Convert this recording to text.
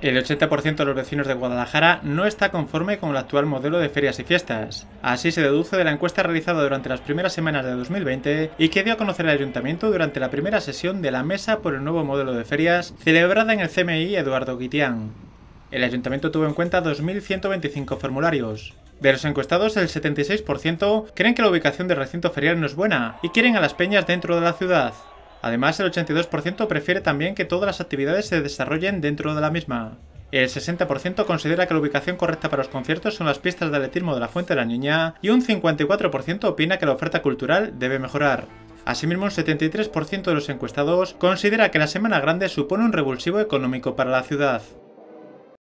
El 80% de los vecinos de Guadalajara no está conforme con el actual modelo de ferias y fiestas. Así se deduce de la encuesta realizada durante las primeras semanas de 2020 y que dio a conocer el ayuntamiento durante la primera sesión de la Mesa por el Nuevo Modelo de Ferias celebrada en el CMI Eduardo Guitián. El ayuntamiento tuvo en cuenta 2.125 formularios. De los encuestados, el 76% creen que la ubicación del recinto ferial no es buena y quieren a las peñas dentro de la ciudad. Además, el 82% prefiere también que todas las actividades se desarrollen dentro de la misma. El 60% considera que la ubicación correcta para los conciertos son las pistas de atletismo de la Fuente de la Niña y un 54% opina que la oferta cultural debe mejorar. Asimismo, un 73% de los encuestados considera que la Semana Grande supone un revulsivo económico para la ciudad.